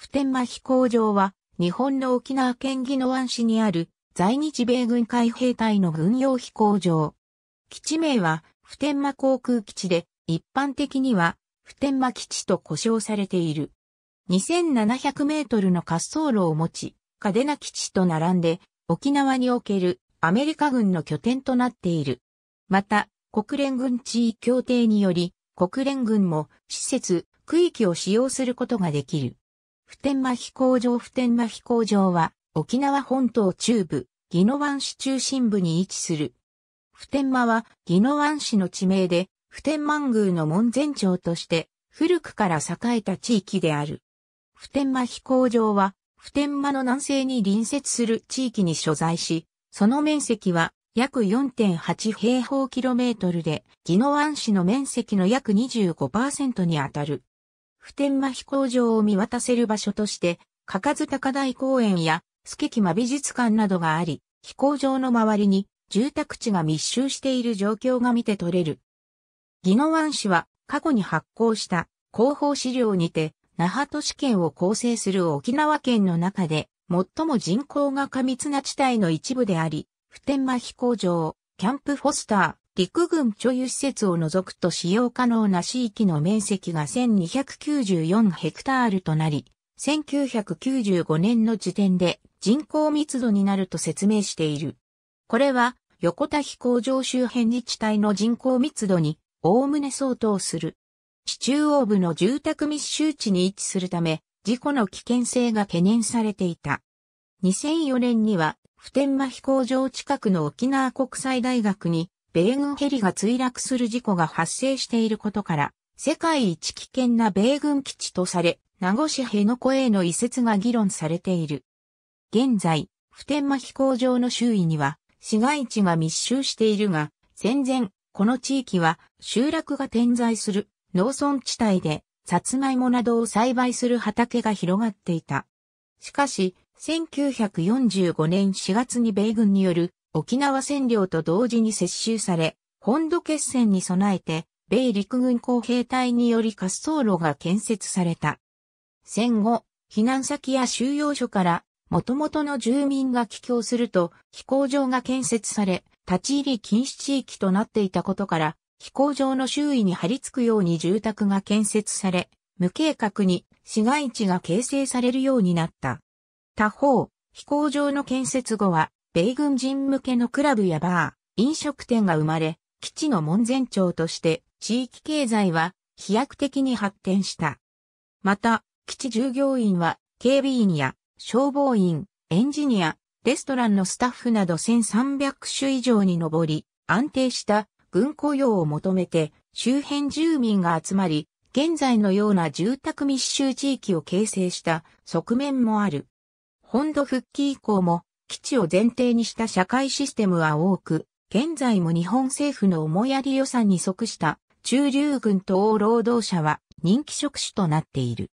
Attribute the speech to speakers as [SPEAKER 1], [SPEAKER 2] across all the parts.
[SPEAKER 1] 普天間飛行場は、日本の沖縄県宜野湾市にある在日米軍海兵隊の軍用飛行場。基地名は普天間航空基地で、一般的には普天間基地と呼称されている。2700メートルの滑走路を持ち、嘉手納基地と並んで、沖縄におけるアメリカ軍の拠点となっている。また、国連軍地位協定により、国連軍も施設、区域を使用することができる。普天間飛行場普天間飛行場は、沖縄本島中部、宜野湾市中心部に位置する。普天間は、宜野湾市の地名で、普天満宮の門前町として、古くから栄えた地域である。普天間飛行場は、普天間の南西に隣接する地域に所在し、その面積は約4.8平方キロメートルで、宜野湾市の面積の約25%にあたる。普天間飛行場を見渡せる場所として、かかず高台公園や、助木間美術館などがあり、飛行場の周りに住宅地が密集している状況が見て取れる。宜野湾市は過去に発行した広報資料にて、那覇都市圏を構成する沖縄県の中で、最も人口が過密な地帯の一部であり、普天間飛行場、キャンプフォスター、陸軍貯油施設を除くと使用可能な市域の面積が1294ヘクタールとなり、1995年の時点で人口密度になると説明している。これは横田飛行場周辺自治体の人口密度におおむね相当する。市中央部の住宅密集地に位置するため、事故の危険性が懸念されていた。2004年には普天間飛行場近くの沖縄国際大学に米軍ヘリが墜落する事故が発生していることから、世界一危険な米軍基地とされ、名護市辺野古への移設が議論されている。現在、普天間飛行場の周囲には市街地が密集しているが、戦前、この地域は集落が点在する農村地帯で、さつまいもなどを栽培する畑が広がっていた。しかし、1945年4月に米軍による沖縄占領と同時に接収され、本土決戦に備えて、米陸軍工兵隊により滑走路が建設された。戦後、避難先や収容所から、元々の住民が帰郷すると、飛行場が建設され、立ち入り禁止地域となっていたことから、飛行場の周囲に張り付くように住宅が建設され、無計画に市街地が形成されるようになった。他方、飛行場の建設後は、米軍人向けのクラブやバー、飲食店が生まれ、基地の門前町として地域経済は飛躍的に発展した。また、基地従業員は警備員や消防員、エンジニア、レストランのスタッフなど1300種以上に上り、安定した軍雇用を求めて周辺住民が集まり、現在のような住宅密集地域を形成した側面もある。本土復帰以降も基地を前提にした社会システムは多く、現在も日本政府の思いやり予算に即した中流軍等労働者は人気職種となっている。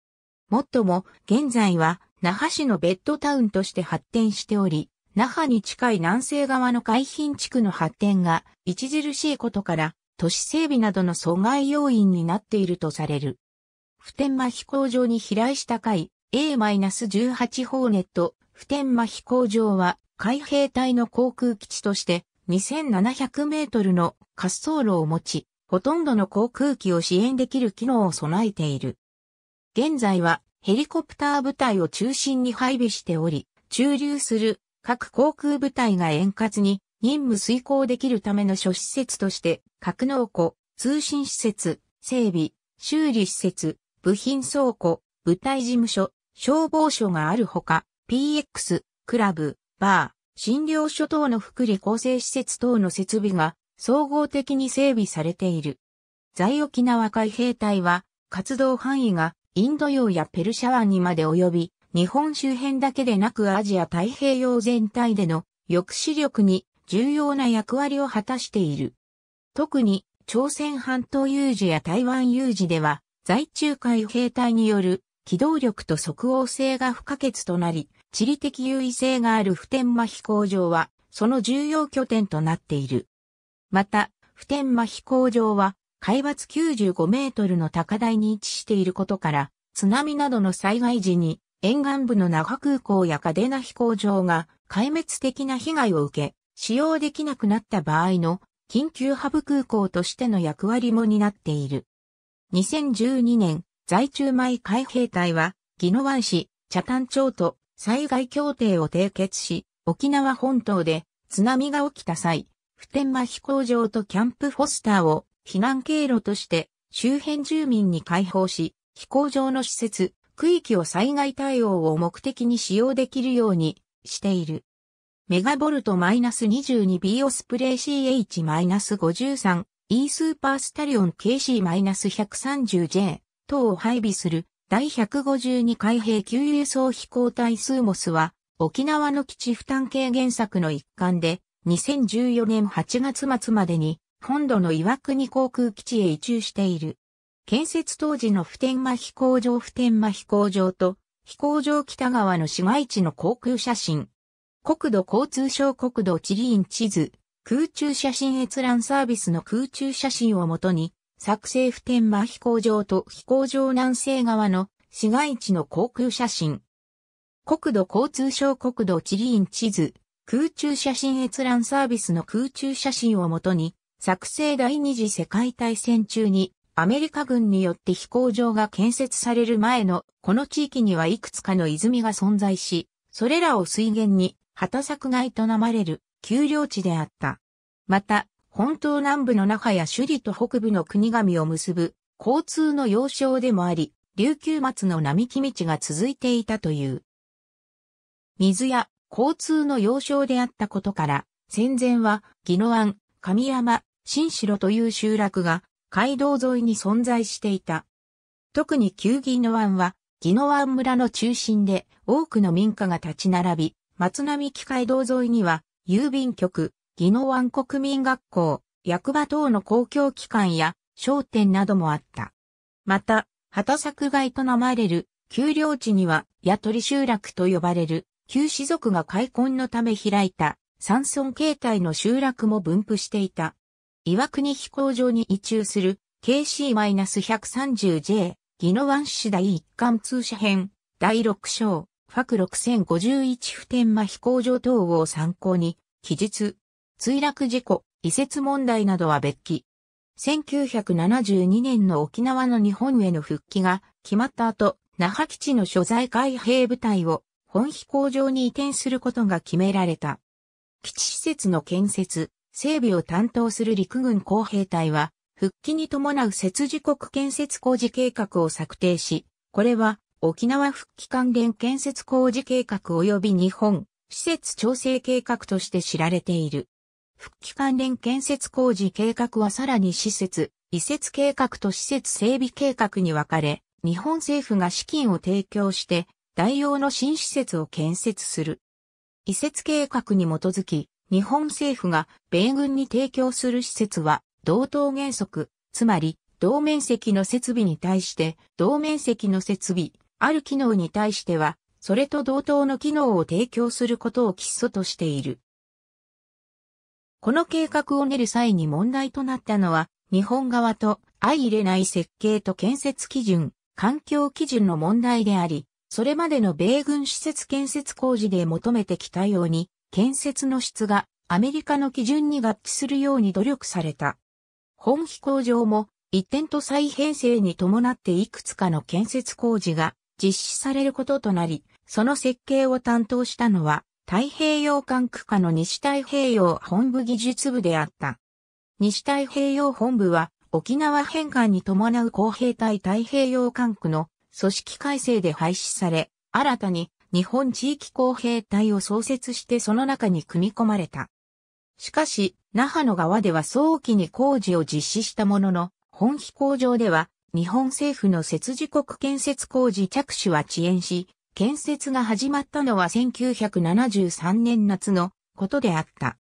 [SPEAKER 1] もっとも、現在は那覇市のベッドタウンとして発展しており、那覇に近い南西側の海浜地区の発展が著しいことから、都市整備などの阻害要因になっているとされる。普天間飛行場に飛来した回 A-18 ホーネット普天間飛行場は海兵隊の航空基地として2700メートルの滑走路を持ち、ほとんどの航空機を支援できる機能を備えている。現在はヘリコプター部隊を中心に配備しており、駐留する各航空部隊が円滑に任務遂行できるための諸施設として、格納庫、通信施設、整備、修理施設、部品倉庫、部隊事務所、消防署があるほか、PX、クラブ、バー、診療所等の福利厚生施設等の設備が総合的に整備されている。在沖縄海兵隊は活動範囲がインド洋やペルシャ湾にまで及び、日本周辺だけでなくアジア太平洋全体での抑止力に重要な役割を果たしている。特に朝鮮半島有事や台湾有事では在中海兵隊による機動力と即応性が不可欠となり、地理的優位性がある普天間飛行場は、その重要拠点となっている。また、普天間飛行場は、海抜95メートルの高台に位置していることから、津波などの災害時に、沿岸部の那覇空港や嘉手納飛行場が壊滅的な被害を受け、使用できなくなった場合の緊急ハブ空港としての役割も担っている。2012年、在中米海兵隊は、宜野湾市、茶丹町と災害協定を締結し、沖縄本島で津波が起きた際、普天間飛行場とキャンプフォスターを避難経路として周辺住民に開放し、飛行場の施設、区域を災害対応を目的に使用できるようにしている。メガボルト -22B オスプレイ CH-53E スーパースタリオン KC-130J 等を配備する第152海兵級輸送飛行隊スーモスは、沖縄の基地負担軽減策の一環で、2014年8月末までに、本土の岩国航空基地へ移駐している。建設当時の普天間飛行場普天間飛行場と、飛行場北側の市街地の航空写真。国土交通省国土地理院地図、空中写真閲覧サービスの空中写真をもとに、作成普天間飛行場と飛行場南西側の市街地の航空写真。国土交通省国土地理院地図、空中写真閲覧サービスの空中写真をもとに、作成第二次世界大戦中にアメリカ軍によって飛行場が建設される前のこの地域にはいくつかの泉が存在し、それらを水源に畑作が営まれる丘陵地であった。また、本島南部の那覇や首里と北部の国神を結ぶ交通の要衝でもあり、琉球松の並木道が続いていたという。水や交通の要衝であったことから、戦前は、宜野湾、神山、新城という集落が、街道沿いに存在していた。特に旧宜野湾は、宜野湾村の中心で多くの民家が立ち並び、松並木街道沿いには、郵便局、宜野湾国民学校、役場等の公共機関や商店などもあった。また、畑作街と名まれる、丘陵地には、雇り集落と呼ばれる、旧士族が開墾のため開いた、山村形態の集落も分布していた。岩国飛行場に移駐する、KC-130J、宜野湾市第一貫通車編、第6章、ファク6051普天間飛行場等を参考に、記述、墜落事故、移設問題などは別記。1972年の沖縄の日本への復帰が決まった後、那覇基地の所在海兵部隊を本飛行場に移転することが決められた。基地施設の建設、整備を担当する陸軍工兵隊は、復帰に伴う設置国建設工事計画を策定し、これは沖縄復帰関連建設工事計画及び日本施設調整計画として知られている。復帰関連建設工事計画はさらに施設、移設計画と施設整備計画に分かれ、日本政府が資金を提供して、代用の新施設を建設する。移設計画に基づき、日本政府が米軍に提供する施設は、同等原則、つまり、同面積の設備に対して、同面積の設備、ある機能に対しては、それと同等の機能を提供することを基礎としている。この計画を練る際に問題となったのは、日本側と相入れない設計と建設基準、環境基準の問題であり、それまでの米軍施設建設工事で求めてきたように、建設の質がアメリカの基準に合致するように努力された。本飛行場も一点と再編成に伴っていくつかの建設工事が実施されることとなり、その設計を担当したのは太平洋管区下の西太平洋本部技術部であった。西太平洋本部は沖縄返還に伴う公兵隊太平洋管区の組織改正で廃止され、新たに日本地域公兵隊を創設してその中に組み込まれた。しかし、那覇の側では早期に工事を実施したものの、本飛行場では日本政府の設置国建設工事着手は遅延し、建設が始まったのは1973年夏のことであった。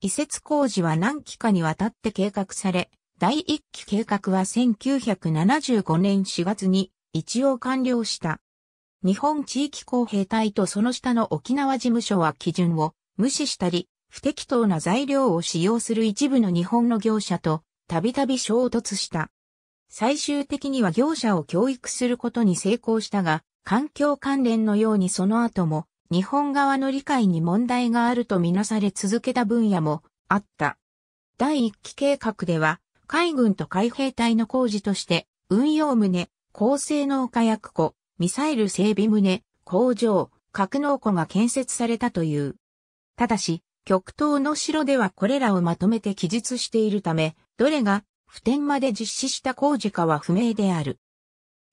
[SPEAKER 1] 移設工事は何期かにわたって計画され、第1期計画は1975年4月に一応完了した。日本地域公平隊とその下の沖縄事務所は基準を無視したり、不適当な材料を使用する一部の日本の業者とたびたび衝突した。最終的には業者を教育することに成功したが、環境関連のようにその後も日本側の理解に問題があるとみなされ続けた分野もあった。第1期計画では海軍と海兵隊の工事として運用棟、高性能火薬庫、ミサイル整備棟、工場、格納庫が建設されたという。ただし、極東の城ではこれらをまとめて記述しているため、どれが普天間で実施した工事かは不明である。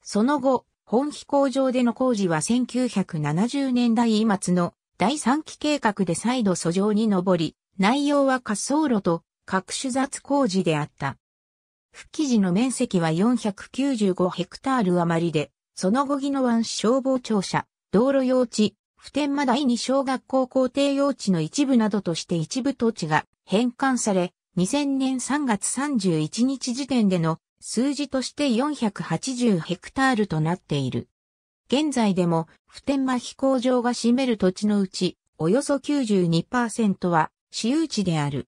[SPEAKER 1] その後、本飛行場での工事は1970年代末の第3期計画で再度訴状に上り、内容は滑走路と各種雑工事であった。復帰時の面積は495ヘクタール余りで、その後宜野湾消防庁舎、道路用地、普天間第二小学校校庭用地の一部などとして一部土地が返還され、2000年3月31日時点での数字として480ヘクタールとなっている。現在でも普天間飛行場が占める土地のうち、およそ92%は私有地である。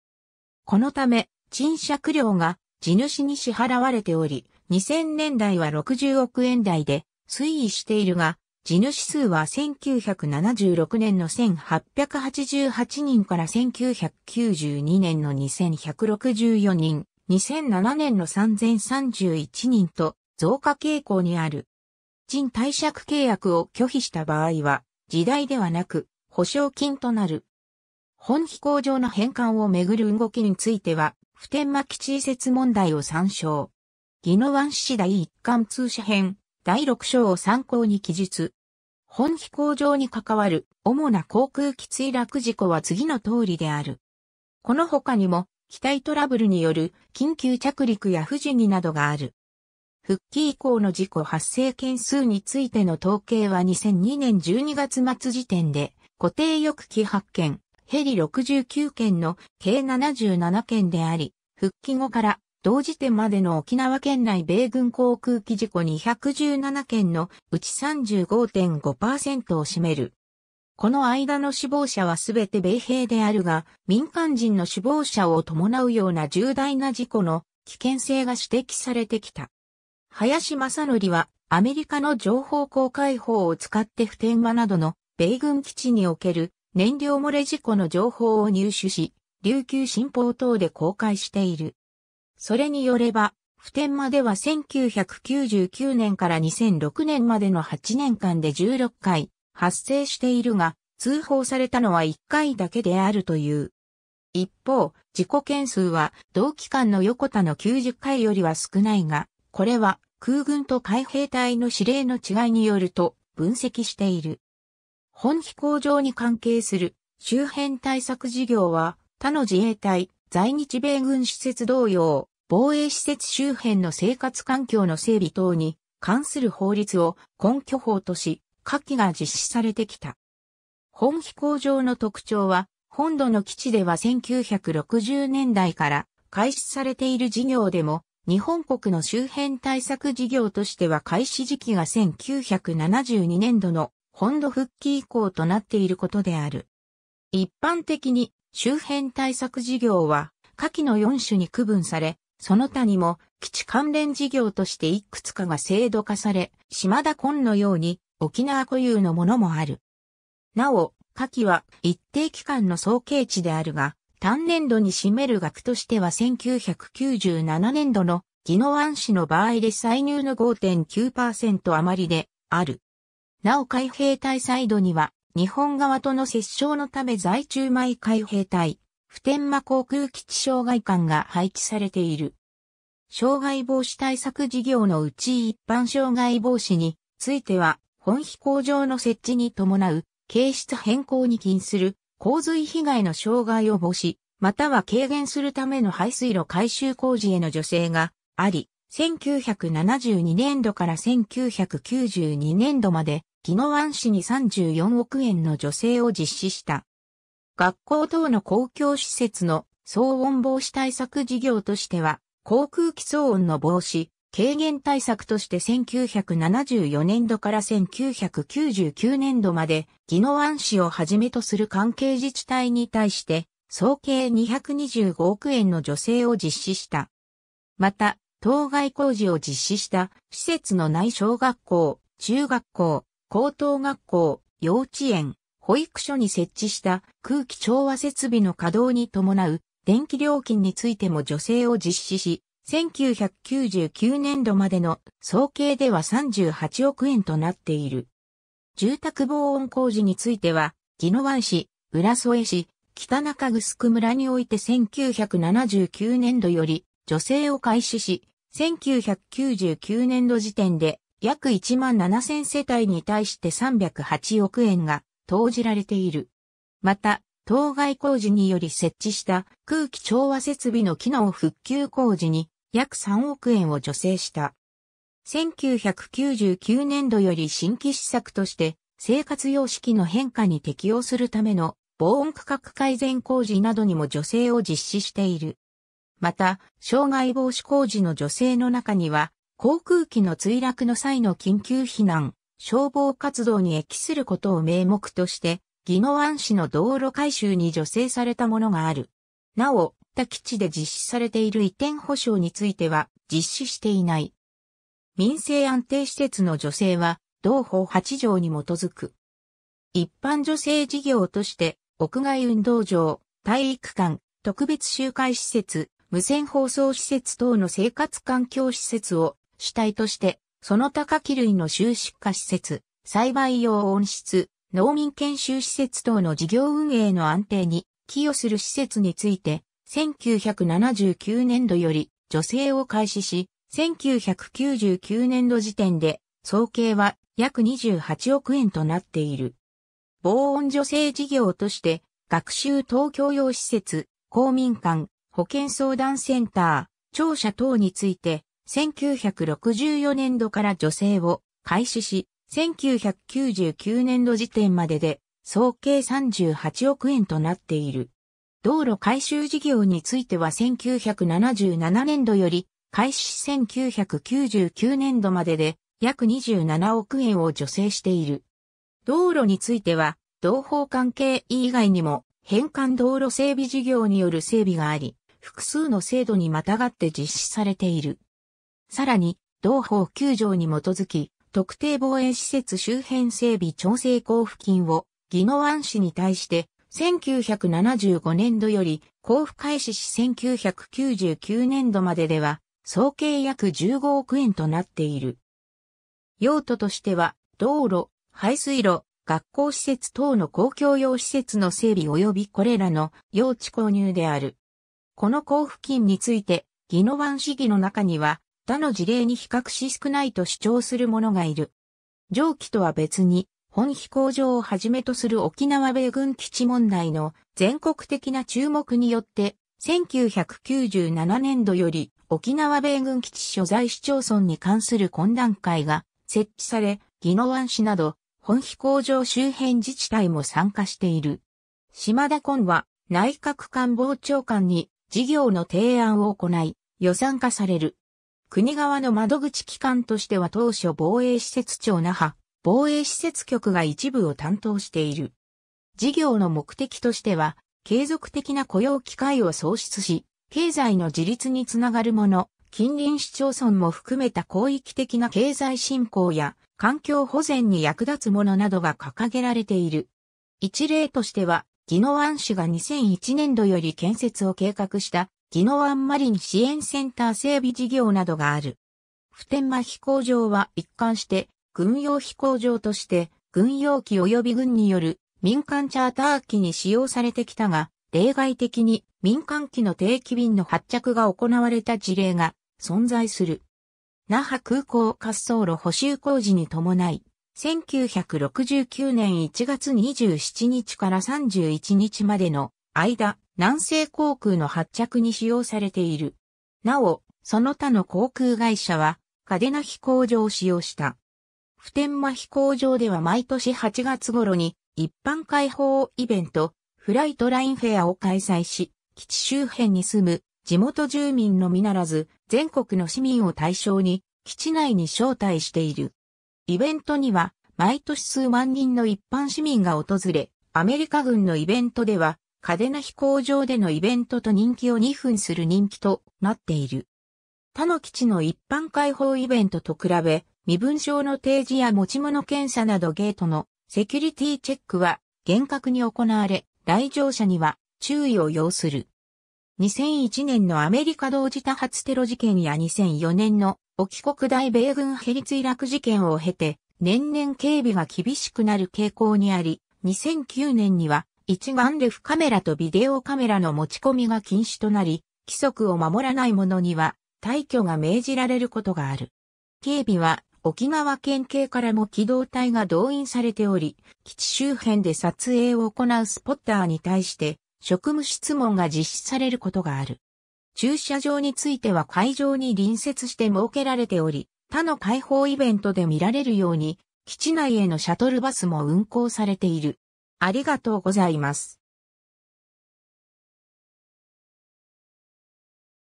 [SPEAKER 1] このため、賃借料が地主に支払われており、2000年代は60億円台で推移しているが、地主数は1976年の1888人から1992年の2164人、2007年の3031人と増加傾向にある。人貸借契約を拒否した場合は、時代ではなく、保証金となる。本飛行場の返還をめぐる動きについては、普天間基地移設問題を参照。宜野湾市第一貫通社編、第六章を参考に記述。本飛行場に関わる主な航空機墜落事故は次の通りである。この他にも機体トラブルによる緊急着陸や不時になどがある。復帰以降の事故発生件数についての統計は2002年12月末時点で固定翼機8件、ヘリ69件の計77件であり、復帰後から同時点までの沖縄県内米軍航空機事故217件のうち35.5%を占めるこの間の死亡者はすべて米兵であるが、民間人の死亡者を伴うような重大な事故の危険性が指摘されてきた。林正則は、アメリカの情報公開法を使って普天間などの米軍基地における燃料漏れ事故の情報を入手し、琉球新報等で公開している。それによれば、普天間では1999年から2006年までの8年間で16回、発生しているが、通報されたのは1回だけであるという。一方、事故件数は同期間の横田の90回よりは少ないが、これは空軍と海兵隊の指令の違いによると分析している。本飛行場に関係する周辺対策事業は他の自衛隊、在日米軍施設同様、防衛施設周辺の生活環境の整備等に関する法律を根拠法とし、夏季が実施されてきた。本飛行場の特徴は、本土の基地では1960年代から開始されている事業でも、日本国の周辺対策事業としては開始時期が1972年度の本土復帰以降となっていることである。一般的に周辺対策事業は下記の4種に区分され、その他にも基地関連事業としていくつかが制度化され、島田根のように沖縄固有のものもある。なお、夏季は一定期間の総計値であるが、単年度に占める額としては1997年度の宜野湾市の場合で歳入の5.9%余りである。なお海兵隊サイドには日本側との折衝のため在中米海兵隊、普天間航空基地障害館が配置されている。障害防止対策事業のうち一般障害防止については本飛行場の設置に伴う、形質変更に禁する、洪水被害の障害を防止、または軽減するための排水路改修工事への助成があり、1972年度から1992年度まで、宜野湾市に34億円の助成を実施した。学校等の公共施設の騒音防止対策事業としては、航空機騒音の防止、軽減対策として1974年度から1999年度まで、宜野湾市をはじめとする関係自治体に対して、総計225億円の助成を実施した。また、当該工事を実施した施設のない小学校、中学校、高等学校、幼稚園、保育所に設置した空気調和設備の稼働に伴う電気料金についても助成を実施し、1999年度までの総計では38億円となっている。住宅防音工事については、宜野湾市、浦添市、北中城村において1979年度より助成を開始し、1999年度時点で約1万7000世帯に対して308億円が投じられている。また、当該工事により設置した空気調和設備の機能復旧工事に約3億円を助成した。1999年度より新規施策として生活様式の変化に適応するための防音区画改善工事などにも助成を実施している。また、障害防止工事の助成の中には、航空機の墜落の際の緊急避難、消防活動に益することを名目として、宜野湾市の道路改修に助成されたものがある。なお、った基地で実施されている移転保障については実施していない。民生安定施設の助成は同法8条に基づく。一般助成事業として屋外運動場、体育館、特別集会施設、無線放送施設等の生活環境施設を主体として、その他火器類の収縮化施設、栽培用温室、農民研修施設等の事業運営の安定に寄与する施設について、1979年度より助成を開始し、1999年度時点で総計は約28億円となっている。防音助成事業として、学習東京用施設、公民館、保健相談センター、庁舎等について、1964年度から助成を開始し、1999年度時点までで、総計38億円となっている。道路改修事業については1977年度より、開始1999年度までで約27億円を助成している。道路については、同法関係以外にも、返還道路整備事業による整備があり、複数の制度にまたがって実施されている。さらに、同法9条に基づき、特定防衛施設周辺整備調整交付金を、宜野湾市に対して、1975年度より交付開始し1999年度まででは、総計約15億円となっている。用途としては、道路、排水路、学校施設等の公共用施設の整備及びこれらの用地購入である。この交付金について、宜野湾市議の中には、他の事例に比較し少ないと主張する者がいる。上記とは別に、本飛行場をはじめとする沖縄米軍基地問題の全国的な注目によって、1997年度より沖縄米軍基地所在市町村に関する懇談会が設置され、宜野湾市など本飛行場周辺自治体も参加している。島田昆は内閣官房長官に事業の提案を行い、予算化される。国側の窓口機関としては当初防衛施設長那覇、防衛施設局が一部を担当している。事業の目的としては、継続的な雇用機会を創出し、経済の自立につながるもの、近隣市町村も含めた広域的な経済振興や環境保全に役立つものなどが掲げられている。一例としては、宜野湾市が2001年度より建設を計画した宜野湾マリン支援センター整備事業などがある。普天間飛行場は一貫して軍用飛行場として、軍用機及び軍による民間チャーター機に使用されてきたが、例外的に民間機の定期便の発着が行われた事例が存在する。那覇空港滑走路補修工事に伴い、1969年1月27日から31日までの間、南西航空の発着に使用されている。なお、その他の航空会社は、カデナ飛行場を使用した。普天間飛行場では毎年8月頃に一般開放イベント、フライトラインフェアを開催し、基地周辺に住む地元住民のみならず、全国の市民を対象に基地内に招待している。イベントには毎年数万人の一般市民が訪れ、アメリカ軍のイベントでは、カデナ飛行場でのイベントと人気を2分する人気となっている。他の基地の一般開放イベントと比べ、身分証の提示や持ち物検査などゲートのセキュリティチェックは厳格に行われ、来場者には注意を要する。2001年のアメリカ同時多発テロ事件や2004年の沖国大米軍ヘリ墜落事件を経て、年々警備が厳しくなる傾向にあり、2009年には一眼レフカメラとビデオカメラの持ち込みが禁止となり、規則を守らない者には退去が命じられることがある。警備は沖縄県警からも機動隊が動員されており、基地周辺で撮影を行うスポッターに対して、職務質問が実施されることがある。駐車場については会場に隣接して設けられており、他の開放イベントで見られるように、基地内へのシャトルバスも運行されている。ありがとうございます。